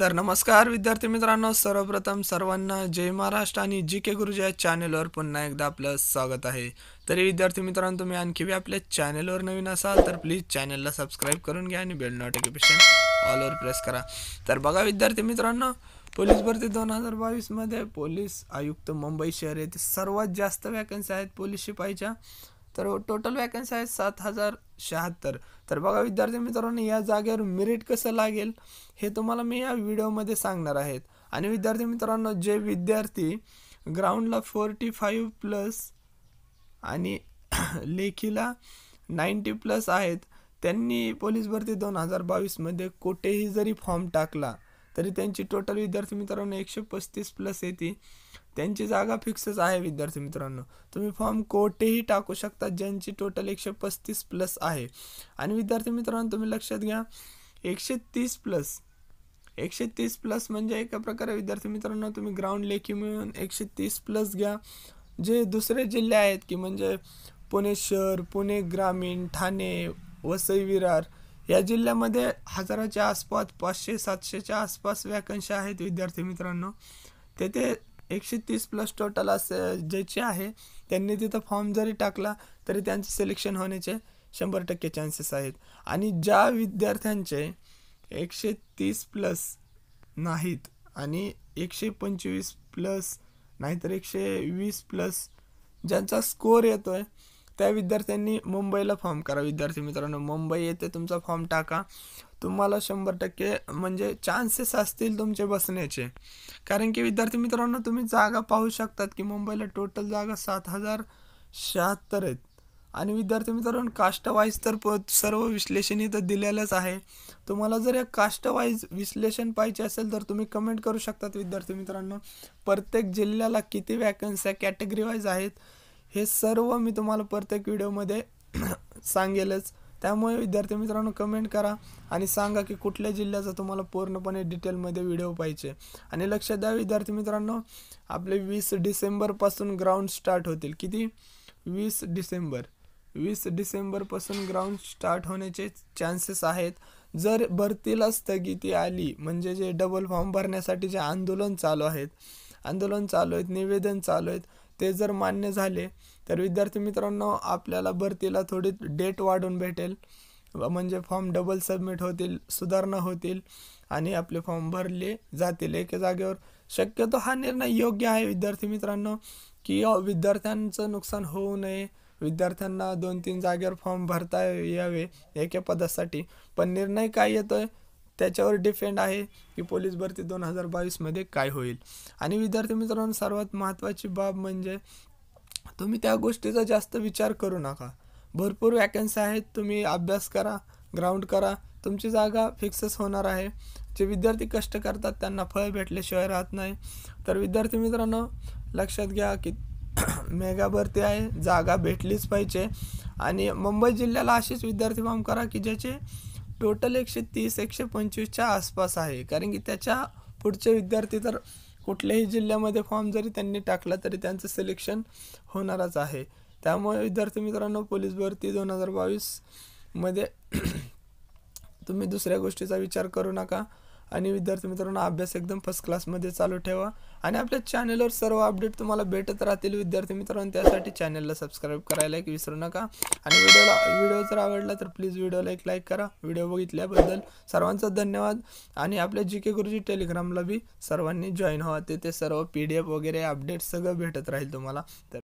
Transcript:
तर नमस्कार विद्यार्थी मित्रांनो सर्वप्रथम सर्वांना जय महाराष्ट्र आणि जी के गुरुजी या चॅनेलवर पुन्हा एकदा आपलं स्वागत आहे तरी विद्यार्थी मित्रांनो तुम्ही आणखी बी आपल्या चॅनेलवर नवीन असाल तर प्लीज चॅनेलला सबस्क्राईब करून घ्या आणि बेल नोटिफिकेशन ऑलवर प्रेस करा तर बघा विद्यार्थी मित्रांनो पोलीस भरती दोन हजार बावीसमध्ये पोलीस आयुक्त मुंबई शहर येथे सर्वात जास्त वॅकन्सी आहेत पोलीस शिपाईच्या तर टोटल वॅकन्सी आहेत सात हजार शहात्तर तर बघा विद्यार्थी मित्रांनो या जागेवर मेरिट कसं लागेल हे तुम्हाला मी या व्हिडिओमध्ये सांगणार आहेत आणि विद्यार्थी मित्रांनो जे विद्यार्थी ग्राउंडला फोर्टी फाईव्ह प्लस आणि लेखीला नाईन्टी प्लस आहेत त्यांनी पोलीस भरती दोन हजार बावीसमध्ये कुठेही जरी फॉर्म टाकला तरी त्यांची टोटल विद्यार्थी मित्रांनो एकशे पस्तीस प्लस येते त्यांची जागा फिक्सच आहे विद्यार्थी मित्रांनो तुम्ही फॉर्म कोठेही टाकू शकता ज्यांची टोटल एकशे पस्तीस प्लस आहे आणि विद्यार्थी मित्रांनो तुम्ही लक्षात घ्या एकशे तीस प्लस एकशे तीस प्लस म्हणजे एका प्रकारे विद्यार्थी मित्रांनो तुम्ही ग्राउंड लेखी मिळून एकशे तीस प्लस घ्या जे दुसरे जिल्हे आहेत की म्हणजे पुणे शहर पुणे ग्रामीण ठाणे वसई विरार या जिल्ह्यामध्ये हजाराच्या आसपास पाचशे सातशेच्या आसपास वॅकन्सी आहेत विद्यार्थी मित्रांनो तेथे एकशे तीस प्लस टोटल अस ज्याचे आहे त्यांनी तिथं फॉर्म जरी टाकला तरी त्यांचं सिलेक्शन होण्याचे शंभर टक्के चान्सेस आहेत आणि ज्या विद्यार्थ्यांचे एकशे तीस प्लस नाहीत आणि एकशे पंचवीस प्लस नाहीतर एकशे वीस प्लस ज्यांचा स्कोर येतो आहे त्या विद्यार्थ्यांनी मुंबईला फॉर्म करा विद्यार्थी मित्रांनो मुंबई येथे तुमचा फॉर्म टाका तुम्हाला शंभर टक्के म्हणजे चान्सेस असतील तुमचे बसण्याचे कारण की विद्यार्थी मित्रांनो तुम्ही जागा पाहू शकतात की मुंबईला टोटल जागा सात हजार शहात्तर आहेत आणि विद्यार्थी मित्रांनो कास्टवाईज तर प सर्व विश्लेषण इथं दिलेलंच आहे तुम्हाला जर या कास्टवाईज विश्लेषण पाहिजे असेल तर तुम्ही कमेंट करू शकतात विद्यार्थी मित्रांनो प्रत्येक जिल्ह्याला किती वॅकन्सी कॅटेगरी वाईज आहेत हे सर्व मी तुम्हाला प्रत्येक व्हिडिओमध्ये सांगेलच त्यामुळे विद्यार्थी मित्रांनो कमेंट करा आणि सांगा की कुठल्या जिल्ह्याचा तुम्हाला पूर्णपणे डिटेलमध्ये व्हिडिओ पाहिजे आणि लक्षात द्या विद्यार्थी मित्रांनो आपले वीस डिसेंबरपासून ग्राउंड स्टार्ट होतील किती वीस डिसेंबर वीस डिसेंबरपासून ग्राउंड स्टार्ट होण्याचे चान्सेस आहेत जर भरतीला स्थगिती आली म्हणजे जे डबल फॉर्म भरण्यासाठी जे आंदोलन चालू आहेत आंदोलन चालू आहेत निवेदन चालू आहेत ते जर मान्य झाले तर विद्यार्थी मित्रांनो आपल्याला भरतीला थोडी डेट वाढून भेटेल म्हणजे फॉर्म डबल सबमिट होतील सुधारणा होतील आणि आपले फॉर्म भरले जातील एके जागेवर शक्यतो हा निर्णय योग्य आहे विद्यार्थी मित्रांनो की विद्यार्थ्यांचं नुकसान होऊ नये विद्यार्थ्यांना दोन तीन जागेवर फॉर्म भरता यावे एके पदासाठी पण निर्णय काय येतोय त्याच्यावर डिपेंड आहे की पोलीस भरती दोन हजार बावीसमध्ये काय होईल आणि विद्यार्थी मित्रांनो सर्वात महत्त्वाची बाब म्हणजे तुम्ही त्या गोष्टीचा जास्त विचार करू नका भरपूर वॅकन्सी आहेत तुम्ही अभ्यास करा ग्राउंड करा तुमची जागा फिक्सच होणार आहे जे विद्यार्थी कष्ट करतात त्यांना फळ भेटल्याशिवाय राहत नाही तर विद्यार्थी मित्रांनो लक्षात घ्या की मेगा भरती आहे जागा भेटलीच पाहिजे आणि मुंबई जिल्ह्याला असेच विद्यार्थी काम करा की ज्याचे टोटल एकशे तीस एकशे पंचवीसच्या आसपास आहे कारण की त्याच्या पुढचे विद्यार्थी तर कुठल्याही जिल्ह्यामध्ये फॉर्म जरी त्यांनी टाकला तरी त्यांचं सिलेक्शन होणारच आहे त्यामुळे विद्यार्थी मित्रांनो पोलीस भरती दोन हजार बावीसमध्ये तुम्ही दुसऱ्या गोष्टीचा विचार करू नका आणि विद्यार्थी मित्रांनो अभ्यास एकदम फर्स्ट क्लासमध्ये चालू ठेवा आणि आपल्या चॅनलवर सर्व अपडेट तुम्हाला भेटत राहतील विद्यार्थी मित्रांनो त्यासाठी चॅनलला सबस्क्राईब करायला एक विसरू नका आणि व्हिडिओला व्हिडिओ जर आवडला तर प्लीज व्हिडिओला एक लाईक करा व्हिडिओ बघितल्याबद्दल सर्वांचा धन्यवाद आणि आपल्या जी के गुरुजी टेलिग्रामला बी सर्वांनी जॉईन व्हा तेथे सर्व पी डी एफ वगैरे अपडेट सगळं भेटत राहील तुम्हाला तर